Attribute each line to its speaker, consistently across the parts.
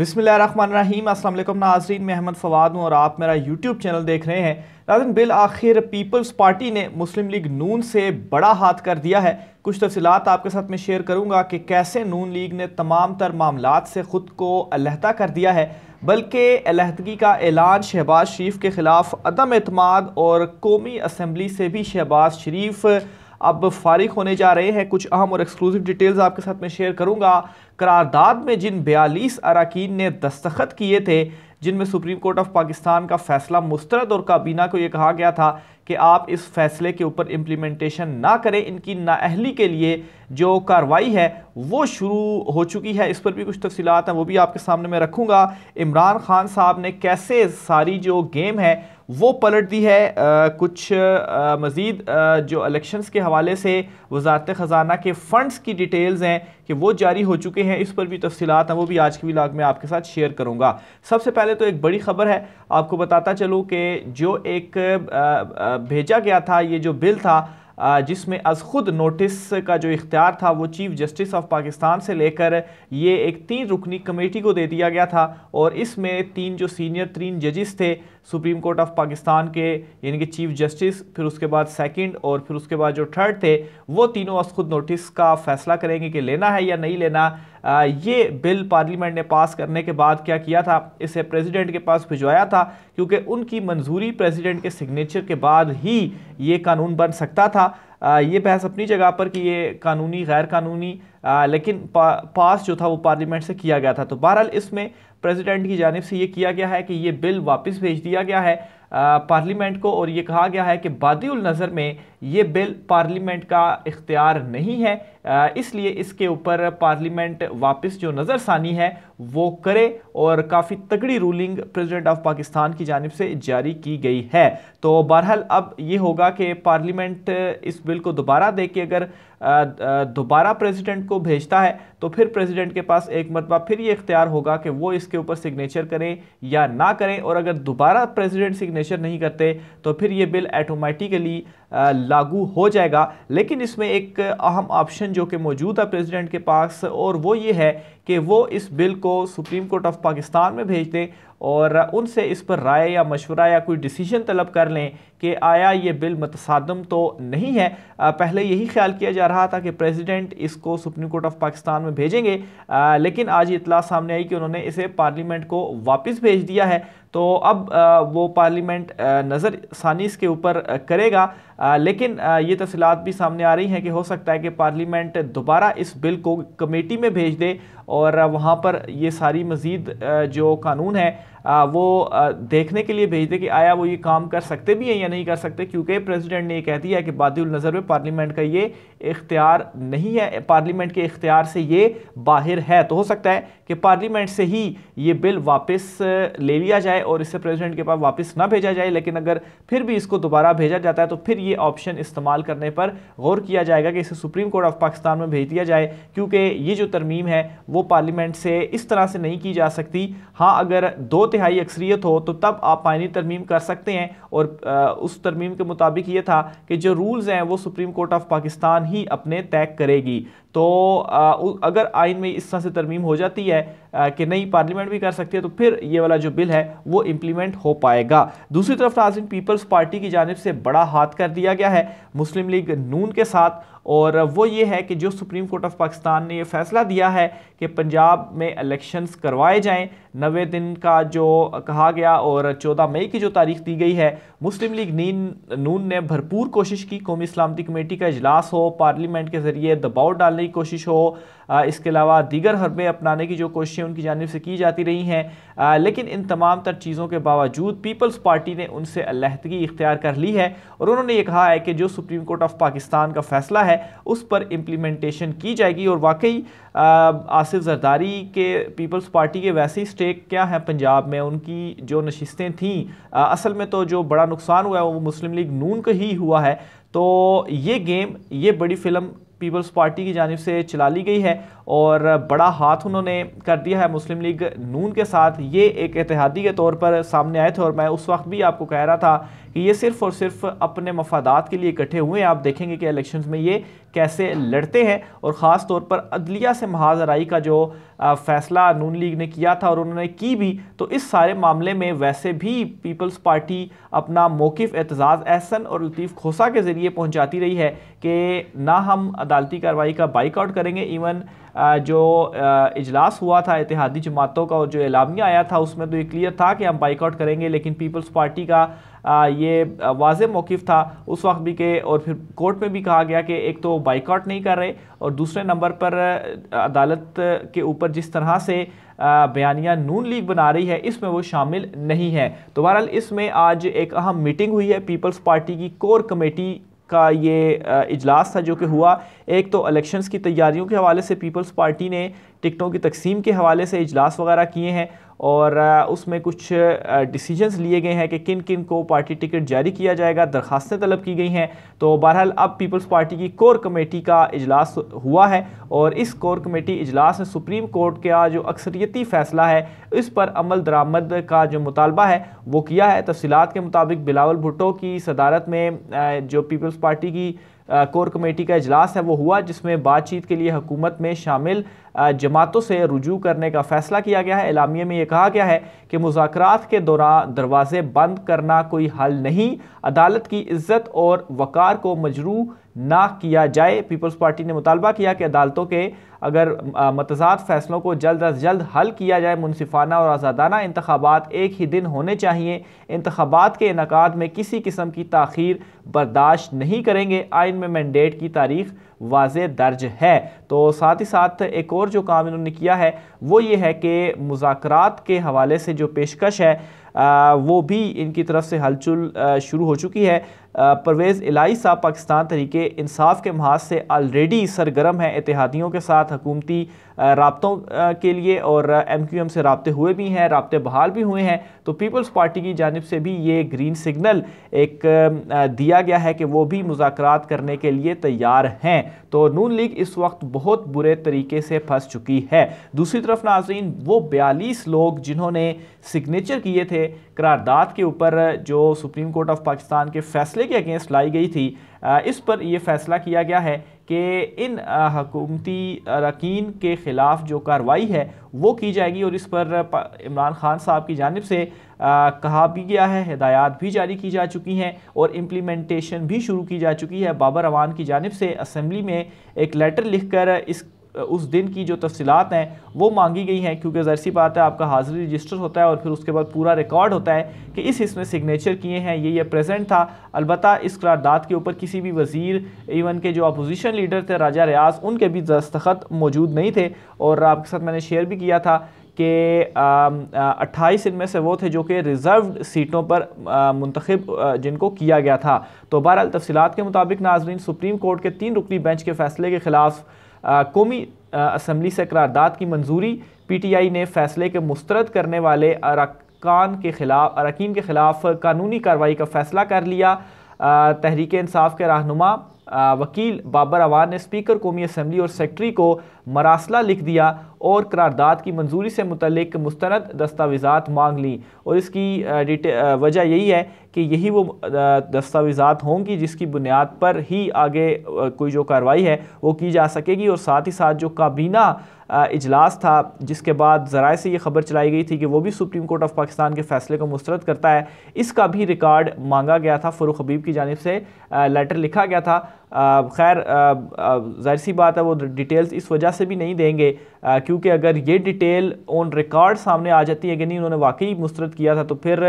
Speaker 1: अस्सलाम असल नाजरीन मैं अहमद फवाद हूँ और आप मेरा यूट्यूब चैनल देख रहे हैं नाजन बिल आखिर पीपल्स पार्टी ने मुस्लिम लीग नून से बड़ा हाथ कर दिया है कुछ तफसीत आपके साथ मैं शेयर करूँगा कि कैसे नून लीग ने तमाम तर मामला से ख़ुद को अलहदा कर दिया है बल्कि अलहदगी का ऐलान शहबाज शरीफ के ख़िलाफ़ अदम अतमाद और कौमी असम्बली से भी शहबाज शरीफ अब फारिग होने जा रहे हैं कुछ अहम और एक्सक्लूसिव डिटेल्स आपके साथ में शेयर करूंगा करारदाद में जिन बयालीस अरकान ने दस्तखत किए थे जिनमें सुप्रीम कोर्ट ऑफ पाकिस्तान का फैसला मुस्तरद और काबीना को यह कहा गया था कि आप इस फैसले के ऊपर इम्प्लीमेंटेशन ना करें इनकी नाअहली के लिए जो कार्रवाई है वो शुरू हो चुकी है इस पर भी कुछ तफसीत हैं वो भी आपके सामने मैं रखूँगा इमरान खान साहब ने कैसे सारी जो गेम है वो पलट दी है आ, कुछ आ, मज़ीद आ, जो इलेक्शंस के हवाले से वजारत ख़जाना के फ़ंड्स की डिटेल्स हैं कि वो जारी हो चुके हैं इस पर भी तफसीत हैं वो भी आज की व्लाग में आपके साथ शेयर करूँगा सबसे पहले तो एक बड़ी ख़बर है आपको बताता चलूँ कि जो एक आ, आ, भेजा गया था ये जो बिल था जिसमें अज खुद नोटिस का जो इख्तियार था वो चीफ जस्टिस ऑफ पाकिस्तान से लेकर ये एक तीन रुकनी कमेटी को दे दिया गया था और इसमें तीन जो सीनियर तीन जजिस थे सुप्रीम कोर्ट ऑफ पाकिस्तान के यानी कि चीफ जस्टिस फिर उसके बाद सेकंड और फिर उसके बाद जो थर्ड थे वो तीनों अस खुद नोटिस का फैसला करेंगे कि लेना है या नहीं लेना आ, ये बिल पार्लियामेंट ने पास करने के बाद क्या किया था इसे प्रेसिडेंट के पास भिजवाया था क्योंकि उनकी मंजूरी प्रेसिडेंट के सिग्नेचर के बाद ही ये कानून बन सकता था आ, ये बहस अपनी जगह पर कि ये कानूनी गैर कानूनी आ, लेकिन पा, पास जो था वो पार्लियामेंट से किया गया था तो बहरहाल इसमें प्रेसिडेंट की जानब से ये किया गया है कि ये बिल वापस भेज दिया गया है पार्लियामेंट को और ये कहा गया है कि बादल नज़र में ये बिल पार्लियामेंट का इख्तियार नहीं है इसलिए इसके ऊपर पार्लियामेंट वापस जो नज़रसानी है वो करे और काफ़ी तगड़ी रूलिंग प्रेसिडेंट ऑफ पाकिस्तान की जानब से जारी की गई है तो बहरहाल अब ये होगा कि पार्लियामेंट इस बिल को दोबारा दे के अगर दोबारा प्रेसिडेंट को भेजता है तो फिर प्रेसिडेंट के पास एक मरतबा फिर ये इख्तियार होगा कि वो इसके ऊपर सिग्नेचर करें या ना करें और अगर दोबारा प्रेसिडेंट सिग्नेचर नहीं करते तो फिर ये बिल एटोमेटिकली लागू हो जाएगा लेकिन इसमें एक अहम ऑप्शन जो कि मौजूद है प्रेसिडेंट के पास और वो ये है कि वो इस बिल को सुप्रीम कोर्ट ऑफ पाकिस्तान में भेज दें और उनसे इस पर राय या मशवरा या कोई डिसीजन तलब कर लें कि आया ये बिल मतसादम तो नहीं है पहले यही ख्याल किया जा रहा था कि प्रेसिडेंट इसको सुप्रीम कोर्ट ऑफ पाकिस्तान में भेजेंगे लेकिन आज इतला सामने आई कि उन्होंने इसे पार्लियामेंट को वापस भेज दिया है तो अब वो पार्लियामेंट नज़र सानी इसके ऊपर करेगा लेकिन ये तफ़ीलत भी सामने आ रही हैं कि हो सकता है कि पार्लियामेंट दोबारा इस बिल को कमेटी में भेज दे और वहाँ पर ये सारी मज़ीद जो कानून है वो देखने के लिए भेज दे कि आया वो ये काम कर सकते भी हैं या नहीं कर सकते क्योंकि प्रेसिडेंट ने ये कह दिया कि बादल नज़र में पार्लियामेंट का ये इख्तियार नहीं है पार्लियामेंट के इख्तियार से ये बाहर है तो हो सकता है कि पार्लियामेंट से ही ये बिल वापस ले लिया जाए और इसे प्रेसिडेंट के पास वापस ना भेजा जाए लेकिन अगर फिर भी इसको दोबारा भेजा जाता है तो फिर ये ऑप्शन इस्तेमाल करने पर गौर किया जाएगा कि इसे सुप्रीम कोर्ट ऑफ पाकिस्तान में भेज दिया जाए क्योंकि ये जो तरमीम है वो पार्लियामेंट से इस तरह से नहीं की जा सकती हाँ अगर दो तिहाई अक्सरियत हो तो तब आप आइनी तरमीम कर सकते हैं और उस तरमीम के मुताबिक ये था कि जो रूल्स हैं वो सुप्रीम कोर्ट ऑफ पाकिस्तान ही अपने तय करेगी तो अगर आइन में इस तरह से तरमीम हो जाती है कि नहीं पार्लियामेंट भी कर सकती है तो फिर ये वाला जो बिल है वो इम्प्लीमेंट हो पाएगा दूसरी तरफ नाजिन पीपल्स पार्टी की जानब से बड़ा हाथ कर दिया गया है मुस्लिम लीग नून के साथ और वो ये है कि जो सुप्रीम कोर्ट ऑफ पाकिस्तान ने ये फैसला दिया है कि पंजाब में इलेक्शंस करवाए जाएं नवे दिन का जो कहा गया और चौदह मई की जो तारीख दी गई है मुस्लिम लीग नीन नून ने भरपूर कोशिश की कौमी सलामती कमेटी का इजलास हो पार्लियामेंट के ज़रिए दबाव डालने की कोशिश हो इसके अलावा दीगर हरबे अपनाने की जो कोशिशें उनकी जानब से की जाती रही हैं लेकिन इन तमाम तर चीज़ों के बावजूद पीपल्स पार्टी ने उनसे अलहदगी इख्तियार कर ली है और उन्होंने ये कहा है कि जो सुप्रीम कोर्ट ऑफ पाकिस्तान का फ़ैसला है उस पर इम्प्लीमेंटेशन की जाएगी और वाकई आसिफ जरदारी के पीपल्स पार्टी के वैसे ही स्टेक क्या हैं पंजाब में उनकी जो नशस्तें थीं असल में तो जो बड़ा नुकसान हुआ है वो मुस्लिम लीग नून का ही हुआ है तो ये गेम ये बड़ी फिल्म पीपल्स पार्टी की जानब से चला ली गई है और बड़ा हाथ उन्होंने कर दिया है मुस्लिम लीग नून के साथ ये एक एतिहादी के तौर पर सामने आए थे और मैं उस वक्त भी आपको कह रहा था कि ये सिर्फ और सिर्फ अपने मफादात के लिए इकट्ठे हुए हैं आप देखेंगे कि इलेक्शन में ये कैसे लड़ते हैं और ख़ास तौर पर अदलिया से महाजराई का जो फैसला नून लीग ने किया था और उन्होंने की भी तो इस सारे मामले में वैसे भी पीपल्स पार्टी अपना मौक़ एतजाज़ एहसन और लतीफ़ खोसा के ज़रिए पहुँचाती रही है कि ना हम अदालती कार्रवाई का बाइकआउट करेंगे इवन जो इजलास हुआ था इतिहादी जमातों का और जो एलामिया आया था उसमें तो ये क्लियर था कि हम बाइकआउट करेंगे लेकिन पीपल्स पार्टी का ये वाज मौक़ था उस वक्त भी के और फिर कोर्ट में भी कहा गया कि एक तो बाइकआउट नहीं कर रहे और दूसरे नंबर पर अदालत के ऊपर जिस तरह से बयानिया नून लीग बना रही है इसमें वो शामिल नहीं है तो बहरहाल इसमें आज एक अहम मीटिंग हुई है पीपल्स पार्टी की कोर कमेटी का ये इजलास था जो कि हुआ एक तो इलेक्शंस की तैयारियों के हवाले से पीपल्स पार्टी ने टिकटों की तकसीम के हवाले से इजलास वगैरह किए हैं और उसमें कुछ डिसीजंस लिए गए हैं कि किन किन को पार्टी टिकट जारी किया जाएगा दरखास्तें तलब की गई हैं तो बहरहाल अब पीपल्स पार्टी की कोर कमेटी का इजलास हुआ है और इस कोर कमेटी इजलास में सुप्रीम कोर्ट का जो अक्सरियती फैसला है इस पर अमल दरामद का जो मुतालबा है वो किया है तफसीत के मुताबिक बिलावल भुट्टो की सदारत में जो पीपल्स पार्टी की कोर कमेटी का इजलास है वो हुआ जिसमें बातचीत के लिए हुकूमत में शामिल जमातों से रुजू करने का फैसला किया गया है इलामिया में ये कहा गया है कि मुजाकर के दौरान दरवाजे बंद करना कोई हल नहीं अदालत की इज्जत और वक़ार को मजरू ना किया जाए पीपल्स पार्टी ने मुतालबा किया कि अदालतों के अगर मतजाद फैसलों को जल्द अज जल्द हल किया जाए मुनफाना और आज़ादाना इंतबात एक ही दिन होने चाहिए इंतबात के इनका में किसी किस्म की तखीर बर्दाश्त नहीं करेंगे आइन में मैंडेट की तारीख वाज दर्ज है तो साथ ही साथ एक और जो काम इन्होंने किया है वो ये है कि मुजाकर के हवाले से जो पेशकश है आ, वो भी इनकी तरफ से हलचल शुरू हो चुकी है परवेज़ इलाही साहब पाकिस्तान तरीके इंसाफ के महाज से ऑलरेडी सरगर्म है इतिहादियों के साथ हकूमती रबतों के लिए और एम क्यू एम से रबते हुए भी हैं रबते बहाल भी हुए हैं तो पीपल्स पार्टी की जानब से भी ये ग्रीन सिग्नल एक दिया गया है कि वो भी मुजाकर करने के लिए तैयार हैं तो नून लीग इस वक्त बहुत बुरे तरीके से फंस चुकी है दूसरी तरफ नाजरीन वो बयालीस लोग जिन्होंने सिग्नेचर किए थे करारदाद के ऊपर जो सुप्रीम कोर्ट ऑफ पाकिस्तान के फैसले के अगेंस्ट लाई गई थी इस पर यह फैसला किया गया है कि इन हकूमती अरकान के ख़िलाफ़ जो कार्रवाई है वो की जाएगी और इस पर इमरान खान साहब की जानब से आ, कहा भी गया है हदायत भी जारी की जा चुकी हैं और इम्प्लीमेंटेशन भी शुरू की जा चुकी है बाबर अवान की जानब से असम्बली में एक लेटर लिख कर इस उस दिन की जो तफसीत हैं वो मांगी गई हैं क्योंकि ज़र सी बात है आपका हाजिरी रजिस्टर होता है और फिर उसके बाद पूरा रिकॉर्ड होता है कि इस इसमें सिग्नेचर किए हैं ये ये प्रेजेंट था अलबत्त इस करारदाद के ऊपर किसी भी वजीर इवन के जो अपोजिशन लीडर थे राजा रियाज उनके भी दस्तखत मौजूद नहीं थे और आपके साथ मैंने शेयर भी किया था कि अट्ठाईस इनमें से वो थे जो कि रिज़र्व सीटों पर मंतखब जिनको किया गया था तो बहरहाल तफसीत के मुताबिक नाजरीन सुप्रीम कोर्ट के तीन रुकनी बेंच के फैसले के ख़िलाफ़ कौमी असम्बली से करारदादा की मंजूरी पी टी आई ने फैसले के मुस्तरद करने वाले अरकान के खिलाफ अरकान के खिलाफ कानूनी कार्रवाई का फैसला कर लिया तहरीक इंसाफ के रहनुमा वकील बाबर अवान ने स्पीकर कौमी असम्बली और सेक्रटरी को मरासला लिख दिया और करारदाद की मंजूरी से मुतलक मुस्ंद दस्तावेज़ा मांग ली और इसकी वजह यही है कि यही वो दस्तावेज़ा होंगी जिसकी बुनियाद पर ही आगे कोई जो कार्रवाई है वो की जा सकेगी और साथ ही साथ जो काबीना इजलास था जिसके बाद ज़रा से ये खबर चलाई गई थी कि वो भी सुप्रीम कोर्ट ऑफ पाकिस्तान के फैसले को मुस्रद करता है इसका भी रिकॉर्ड मांगा गया था फ़रूख हबीब की जानब से लेटर लिखा गया था खैर ज़ाहिर सी बात है वो डिटेल्स इस वजह से भी नहीं देंगे क्योंकि अगर ये डिटेल ऑन रिकॉर्ड सामने आ जाती है कि नहीं उन्होंने वाकई मुस्तरद किया था तो फिर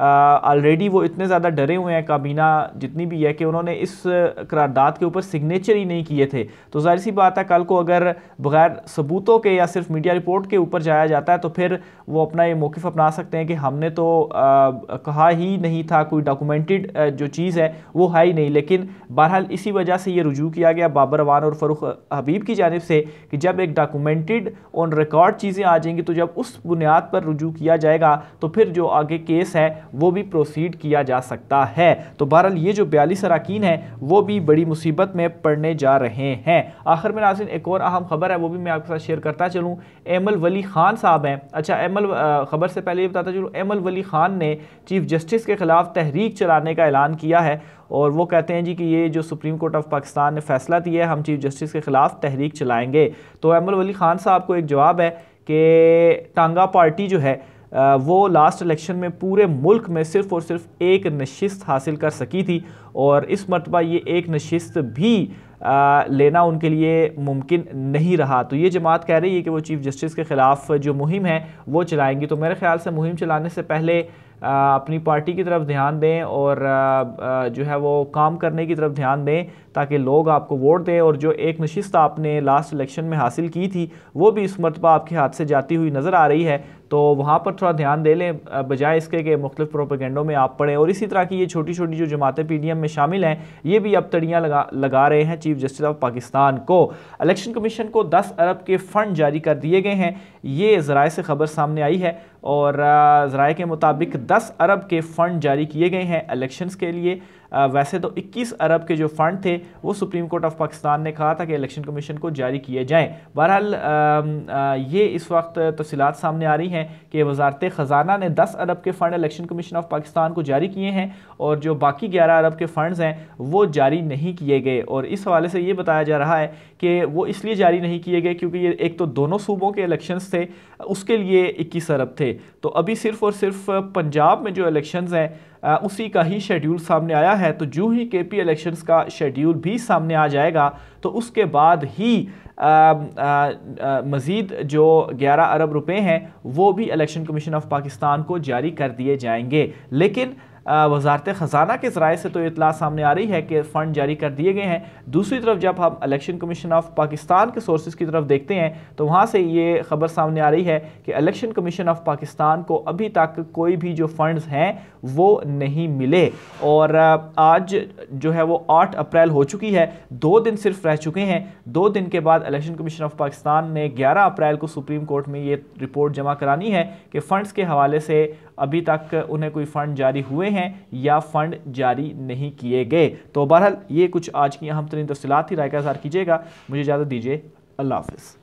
Speaker 1: ऑलरेडी वो इतने ज़्यादा डरे हुए हैं काबीना जितनी भी है कि उन्होंने इस करारदाद के ऊपर सिग्नेचर ही नहीं किए थे तो जाहिर सी बात है कल को अगर बगैर सबूतों के या सिर्फ मीडिया रिपोर्ट के ऊपर जाया जाता है तो फिर वो अपना ये मौक़ अपना सकते हैं कि हमने तो आ, कहा ही नहीं था कोई डॉक्यूमेंटेड जो चीज़ है वो है ही नहीं लेकिन बहरहाल इसी वजह से ये रुजू किया गया बाबर अवान और फरूख हबीब की जानब से कि जब एक डॉक्यूमेंटेड ऑन रिकॉर्ड चीज़ें आ जाएंगी तो जब उस बुनियाद पर रुजू किया जाएगा तो फिर जो आगे केस है वो भी प्रोसीड किया जा सकता है तो बहरहाल ये जो बयालीस अरकान हैं वो भी बड़ी मुसीबत में पड़ने जा रहे हैं आखिर में नाजिन एक और अहम खबर है वो भी मैं आपके साथ शेयर करता चलूँ एमल वली खान साहब हैं अच्छा एमल खबर से पहले ये बताता चलूँ एमल वली खान ने चीफ जस्टिस के ख़िलाफ़ तहरीक चलाने का ऐलान किया है और वो कहते हैं जी कि ये जो सुप्रीम कोर्ट ऑफ पाकिस्तान ने फैसला दिया है हम चीफ जस्टिस के ख़िलाफ़ तहरीक चलाएँगे तो एमल वली खान साहब को एक जवाब है कि टांगा पार्टी जो है वो लास्ट इलेक्शन में पूरे मुल्क में सिर्फ और सिर्फ एक नशिस्त हासिल कर सकी थी और इस मरतबा ये एक नशिस्त भी आ, लेना उनके लिए मुमकिन नहीं रहा तो ये जमात कह रही है कि वो चीफ़ जस्टिस के ख़िलाफ़ जो मुहिम है वो चलाएंगी तो मेरे ख्याल से मुहिम चलाने से पहले आ, अपनी पार्टी की तरफ ध्यान दें और आ, जो है वो काम करने की तरफ ध्यान दें ताकि लोग आपको वोट दें और जो एक नशिस्त आपने लास्ट इलेक्शन में हासिल की थी वो भी इस मरतबा आपके हाथ से जाती हुई नज़र आ रही है तो वहाँ पर थोड़ा ध्यान दे लें बजाय इसके कि मुख्तु प्रोपेगेंडों में आप पढ़ें और इसी तरह की ये छोटी छोटी जो जमातें पी डी एम में शामिल हैं ये भी अब तड़ियाँ लगा लगा रहे हैं चीफ जस्टिस ऑफ पाकिस्तान को इलेक्शन कमीशन को दस अरब के फ़ंड जारी कर दिए गए हैं ये ज़राए से खबर सामने आई है और ज़राए के मुताबिक दस अरब के फ़ंड जारी किए गए हैं इलेक्शन के लिए वैसे तो 21 अरब के जो फंड थे वो सुप्रीम कोर्ट ऑफ पाकिस्तान ने कहा था कि इलेक्शन कमीशन को जारी किए जाएँ बहरहाल ये इस वक्त तफसीत सामने आ रही हैं कि वजारत ख़जाना ने दस अरब के fund Election Commission of Pakistan को जारी किए हैं और जो बाकी ग्यारह अरब के फ़ंड्स हैं वो जारी नहीं किए गए और इस हवाले से ये बताया जा रहा है कि वो इसलिए जारी नहीं किए गए क्योंकि ये एक तो दोनों सूबों के इलेक्शंस थे उसके लिए इक्कीस अरब थे तो अभी सिर्फ़ और सिर्फ पंजाब में जो इलेक्शंस हैं उसी का ही शेड्यूल सामने आया है तो जो ही के पी इलेक्शंस का शेड्यूल भी सामने आ जाएगा तो उसके बाद ही आ, आ, आ, मज़ीद जो 11 अरब रुपए हैं वो भी इलेक्शन कमीशन ऑफ पाकिस्तान को जारी कर दिए जाएंगे लेकिन वजारत ख़जाना के ज़राए से तो इतला सामने आ रही है कि फ़ंड जारी कर दिए गए हैं दूसरी तरफ जब हम इलेक्शन कमीशन ऑफ पाकिस्तान के सोर्सेज की तरफ देखते हैं तो वहाँ से ये खबर सामने आ रही है कि इलेक्शन कमीशन ऑफ पाकिस्तान को अभी तक कोई भी जो फ़ंड्स हैं वो नहीं मिले और आज जो है वो आठ अप्रैल हो चुकी है दो दिन सिर्फ रह चुके हैं दो दिन के बाद इलेक्शन कमीशन ऑफ पाकिस्तान ने ग्यारह अप्रैल को सुप्रीम कोर्ट में ये रिपोर्ट जमा करानी है कि फ़ंड्स के हवाले से अभी तक उन्हें कोई फ़ंड जारी हुए हैं हैं या फंड जारी नहीं किए गए तो बहरहाल ये कुछ आज की अहम तरीन तफसलत ही राय का कीजिएगा मुझे इजाज़त दीजिए अल्लाह हाफिज़